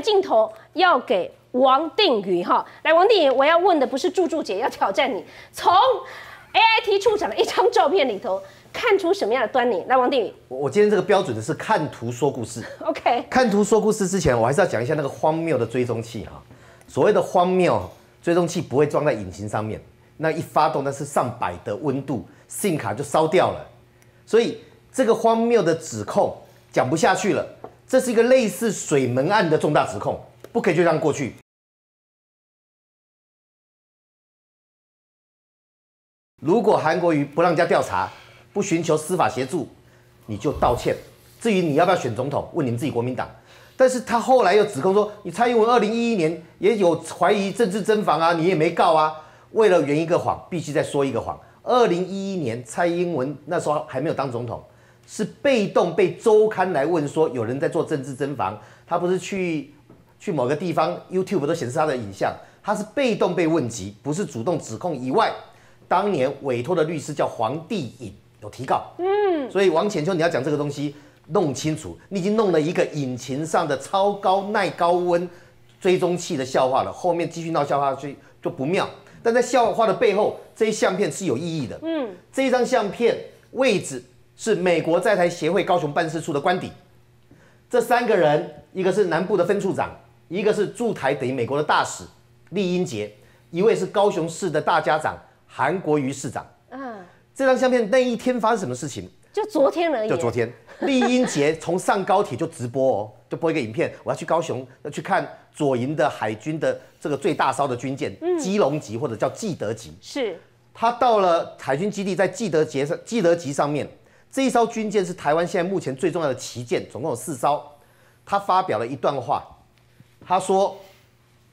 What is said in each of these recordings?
镜头要给王定宇哈，来王定宇，我要问的不是祝祝姐，要挑战你，从 A I T 处长的一张照片里头看出什么样的端倪？来，王定宇，我今天这个标准的是看图说故事，OK？看图说故事之前，我还是要讲一下那个荒谬的追踪器哈，所谓的荒谬追踪器不会装在引擎上面，那一发动那是上百的温度，信 m 卡就烧掉了，所以这个荒谬的指控讲不下去了。这是一个类似水门案的重大指控，不可以就这样过去。如果韩国瑜不让家调查，不寻求司法协助，你就道歉。至于你要不要选总统，问你们自己国民党。但是他后来又指控说，你蔡英文二零一一年也有怀疑政治征房啊，你也没告啊。为了圆一个谎，必须再说一个谎。二零一一年蔡英文那时候还没有当总统。是被动被周刊来问说有人在做政治增防，他不是去去某个地方，YouTube 都显示他的影像，他是被动被问及，不是主动指控。以外，当年委托的律师叫黄帝隐有提告，嗯，所以王浅秋你要讲这个东西弄清楚，你已经弄了一个引擎上的超高耐高温追踪器的笑话了，后面继续闹笑话就就不妙。但在笑话的背后，这些相片是有意义的，嗯，这一张相片位置。是美国在台协会高雄办事处的官邸。这三个人，一个是南部的分处长，一个是驻台等于美国的大使厉英杰，一位是高雄市的大家长韩国瑜市长。嗯。这张相片那一天发生什么事情？就昨天而已。就昨天，厉英杰 从上高铁就直播哦，就播一个影片，我要去高雄，要去看左营的海军的这个最大艘的军舰基隆级或者叫纪德级。是。他到了海军基地，在纪德级上，纪德级上面。这一艘军舰是台湾现在目前最重要的旗舰，总共有四艘。他发表了一段话，他说：“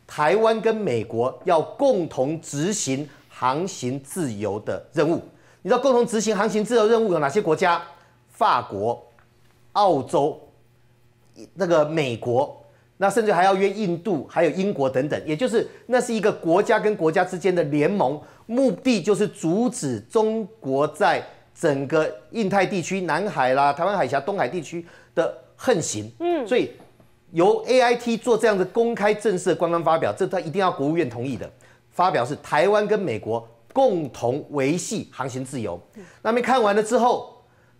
台湾跟美国要共同执行航行自由的任务。”你知道共同执行航行自由任务有哪些国家？法国、澳洲、那个美国，那甚至还要约印度、还有英国等等。也就是那是一个国家跟国家之间的联盟，目的就是阻止中国在。整个印太地区、南海啦、台湾海峡、东海地区的横行，嗯，所以由 A I T 做这样的公开政设，官方发表，这他一定要国务院同意的。发表是台湾跟美国共同维系航行自由。那边看完了之后，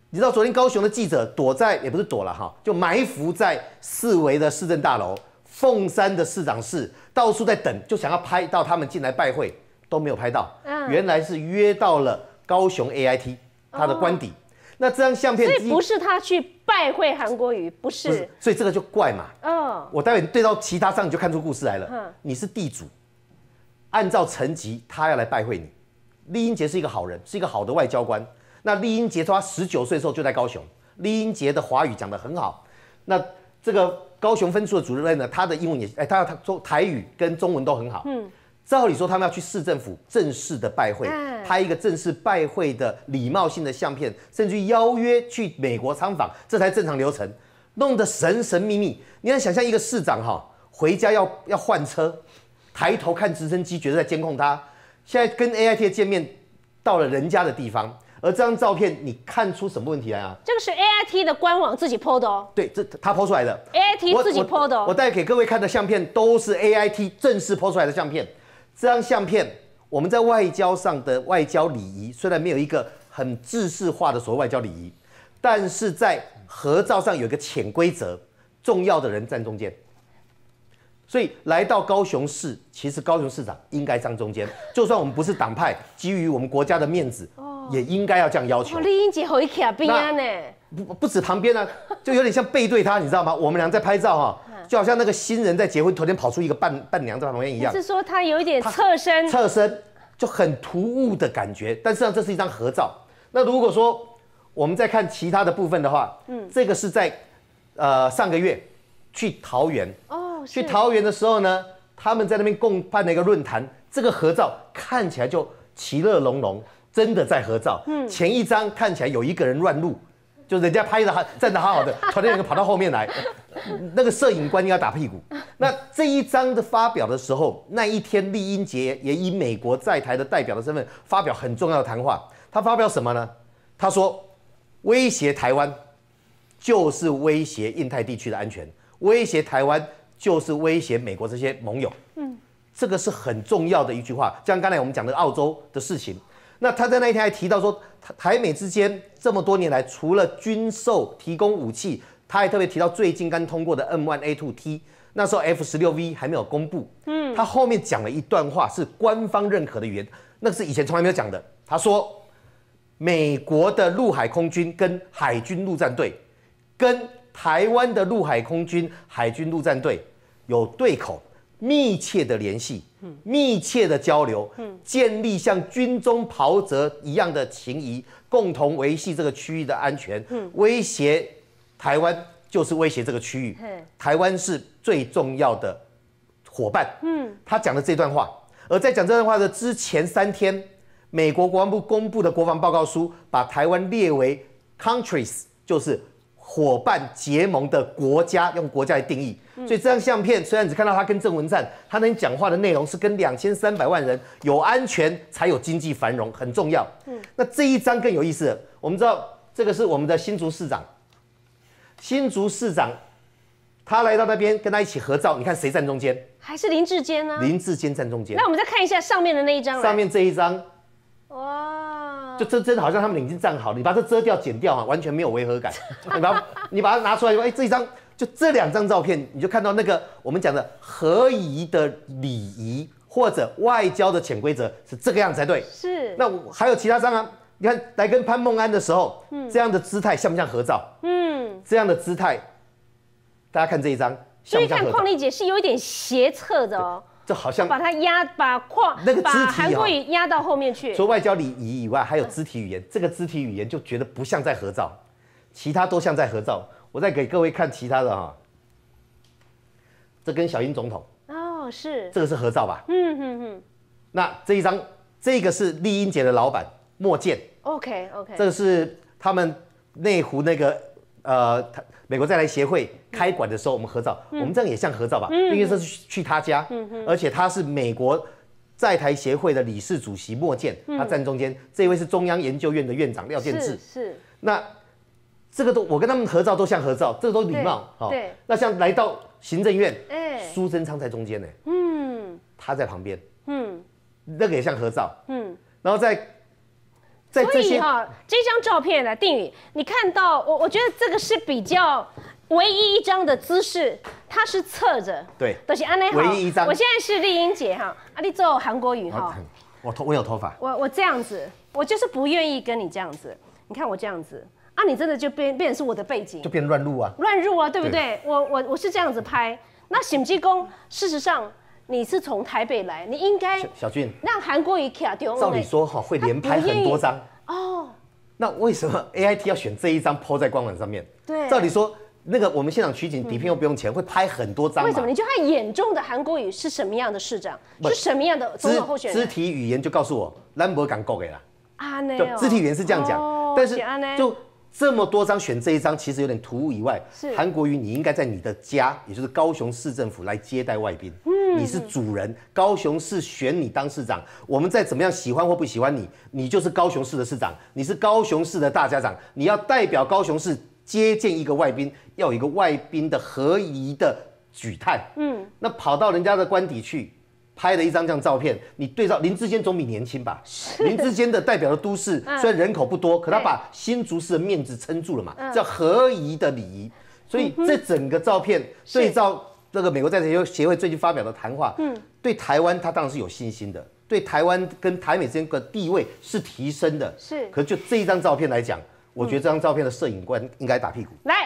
你知道昨天高雄的记者躲在也不是躲了哈，就埋伏在四维的市政大楼、凤山的市长室，到处在等，就想要拍到他们进来拜会，都没有拍到。原来是约到了高雄 A I T。他的官邸，那这张相片，所以不是他去拜会韩国瑜，不是，所以这个就怪嘛。嗯，我待会对到其他上，你就看出故事来了。你是地主，按照层级他要来拜会你。李英杰是一个好人，是一个好的外交官。那李英杰他十九岁的时候就在高雄，李英杰的华语讲的很好。那这个高雄分处的主任呢，他的英文也，哎，他他说台语跟中文都很好。嗯。照理说，他们要去市政府正式的拜会，拍一个正式拜会的礼貌性的相片，甚至邀约去美国参访，这才正常流程。弄得神神秘秘，你要想象一个市长哈，回家要要换车，抬头看直升机觉得在监控他。现在跟 A I T 见面到了人家的地方，而这张照片你看出什么问题来啊？这个是 A I T 的官网自己 PO 的哦。对，这他 PO 出来的，A I T 自己 PO 的。我我带给各位看的相片都是 A I T 正式 PO 出来的相片。这张相片，我们在外交上的外交礼仪虽然没有一个很制式化的所谓外交礼仪，但是在合照上有一个潜规则：重要的人站中间。所以来到高雄市，其实高雄市长应该站中间，就算我们不是党派，基于我们国家的面子，哦、也应该要这样要求。丽英姐好，一边呢？不不止旁边呢，就有点像背对他，你知道吗？我们俩在拍照哈。就好像那个新人在结婚头天跑出一个伴伴娘在旁边一样，是说他有一点侧身，侧身就很突兀的感觉。但实际上这是一张合照。那如果说我们再看其他的部分的话，嗯，这个是在呃上个月去桃园哦，去桃园的时候呢，他们在那边共办了一个论坛。这个合照看起来就其乐融融，真的在合照。嗯，前一张看起来有一个人乱录。就人家拍的，还站的好好的，传媒人跑到后面来，那个摄影官就要打屁股。那这一张的发表的时候，那一天，丽英杰也以美国在台的代表的身份发表很重要的谈话。他发表什么呢？他说，威胁台湾就是威胁印太地区的安全，威胁台湾就是威胁美国这些盟友。嗯，这个是很重要的一句话，像刚才我们讲的澳洲的事情。那他在那一天还提到说，台美之间这么多年来，除了军售提供武器，他还特别提到最近刚通过的 M One A Two T，那时候 F 十六 V 还没有公布。嗯，他后面讲了一段话，是官方认可的语言，那是以前从来没有讲的。他说，美国的陆海空军跟海军陆战队，跟台湾的陆海空军海军陆战队有对口。密切的联系，密切的交流，建立像军中袍泽一样的情谊，共同维系这个区域的安全，威胁台湾就是威胁这个区域，台湾是最重要的伙伴，嗯，他讲的这段话，而在讲这段话的之前三天，美国国防部公布的国防报告书把台湾列为 countries，就是。伙伴结盟的国家，用国家来定义。所以这张相片虽然只看到他跟郑文灿，他能讲话的内容是跟两千三百万人有安全才有经济繁荣，很重要。嗯，那这一张更有意思。我们知道这个是我们的新竹市长，新竹市长他来到那边跟他一起合照，你看谁站中间？还是林志坚呢？林志坚站中间。那我们再看一下上面的那一张。上面这一张，哇。就真真的好像他们已经站好，了，你把这遮掉剪掉啊，完全没有违和感。你把你把它拿出来，哎，这一张就这两张照片，你就看到那个我们讲的合宜的礼仪或者外交的潜规则是这个样子才对。是。那还有其他张啊？你看来跟潘孟安的时候，这样的姿态像不像合照？嗯，这样的姿态，大家看这一张，所以看邝丽姐是有一点斜侧的哦。就好像把它压，把框那个肢体啊，韩国语压到后面去。除了外交礼仪以外，还有肢体语言。这个肢体语言就觉得不像在合照，其他都像在合照。我再给各位看其他的哈，这跟小英总统哦是，这个是合照吧？嗯嗯嗯。那这一张，这个是丽英姐的老板莫健。OK OK。这个是他们内湖那个。呃，他美国在台协会开馆的时候，我们合照，我们这样也像合照吧？嗯，因为这是去他家，嗯而且他是美国在台协会的理事主席莫健，他站中间，这位是中央研究院的院长廖建志，是，那这个都我跟他们合照都像合照，这都礼貌，好，对，那像来到行政院，嗯，苏贞昌在中间呢，嗯，他在旁边，嗯，那个也像合照，嗯，然后在。所以哈，这张照片呢，定宇，你看到我，我觉得这个是比较唯一一张的姿势，它是侧着。对，都是安内唯一一张。我现在是丽英姐哈，阿你做韩国语哈。我头，我有头发。我我这样子，我就是不愿意跟你这样子。你看我这样子，啊，你真的就变变成是我的背景，就变乱入啊。乱入啊，对不对？我我我是这样子拍，那醒济公事实上。你是从台北来，你应该小俊让韩国瑜卡掉。照理说哈，会连拍很多张哦。那为什么 A I T 要选这一张抛在官网上面？对，照理说那个我们现场取景底片又不用钱，会拍很多张。为什么？你就看眼中的韩国瑜是什么样的市长？是什么样的？肢肢体语言就告诉我，兰博敢够给了啊？呢，肢体语言是这样讲，但是就。这么多张选这一张，其实有点突兀。以外，韩国瑜，你应该在你的家，也就是高雄市政府来接待外宾。嗯，你是主人，高雄市选你当市长，我们再怎么样喜欢或不喜欢你，你就是高雄市的市长，你是高雄市的大家长，你要代表高雄市接见一个外宾，要有一个外宾的合宜的举态。嗯，那跑到人家的官邸去。拍了一张这样照片，你对照林志坚总比年轻吧？林志坚的代表的都市虽然人口不多，可他把新竹市的面子撑住了嘛，叫合宜的礼仪。所以这整个照片对照那个美国在台协协会最近发表的谈话，嗯，对台湾他当然是有信心的，对台湾跟台美之间的地位是提升的，是。可就这一张照片来讲，我觉得这张照片的摄影官应该打屁股来。